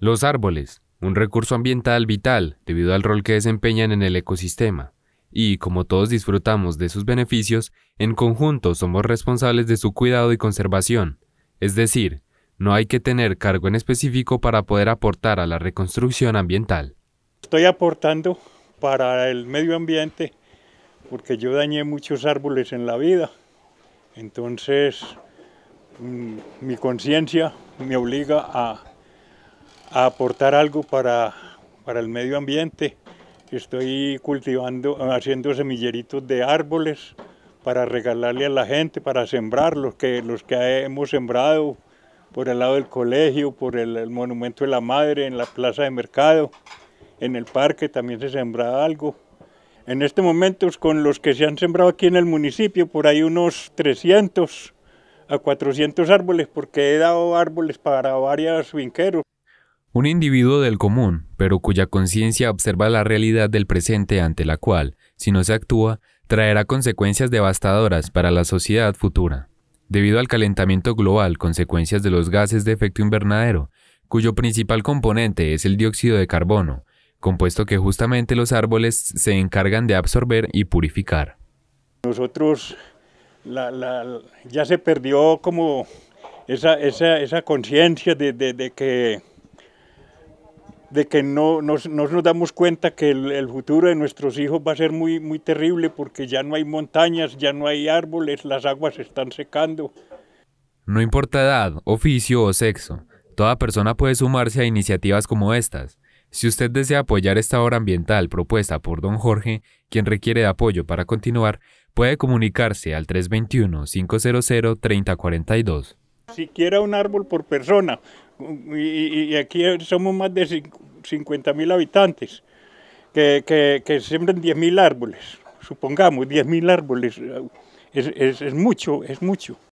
Los árboles, un recurso ambiental vital debido al rol que desempeñan en el ecosistema, y como todos disfrutamos de sus beneficios, en conjunto somos responsables de su cuidado y conservación, es decir, no hay que tener cargo en específico para poder aportar a la reconstrucción ambiental. Estoy aportando para el medio ambiente porque yo dañé muchos árboles en la vida, entonces mm, mi conciencia me obliga a a aportar algo para, para el medio ambiente. Estoy cultivando, haciendo semilleritos de árboles para regalarle a la gente, para sembrar los que, los que hemos sembrado por el lado del colegio, por el, Monumento de la Madre, en la Plaza de Mercado, en el parque también se sembra algo. En este momento, con los que se han sembrado aquí en el municipio, por ahí unos 300 a 400 árboles, porque he dado árboles para varios vinqueros. Un individuo del común, pero cuya conciencia observa la realidad del presente ante la cual, si no se actúa, traerá consecuencias devastadoras para la sociedad futura. Debido al calentamiento global, consecuencias de los gases de efecto invernadero, cuyo principal componente es el dióxido de carbono, compuesto que justamente los árboles se encargan de absorber y purificar. Nosotros ya se perdió como esa, conciencia de que de que no nos, nos damos cuenta que el, futuro de nuestros hijos va a ser muy, muy terrible porque ya no hay montañas, ya no hay árboles, las aguas se están secando. No importa edad, oficio o sexo, toda persona puede sumarse a iniciativas como estas. Si usted desea apoyar esta obra ambiental propuesta por don Jorge, quien requiere apoyo para continuar, puede comunicarse al 321-500-3042. Siquiera un árbol por persona, y, aquí somos más de 50.000 mil habitantes, que, que, que siembran mil árboles, supongamos, diez mil árboles, eh, es, es mucho, es mucho.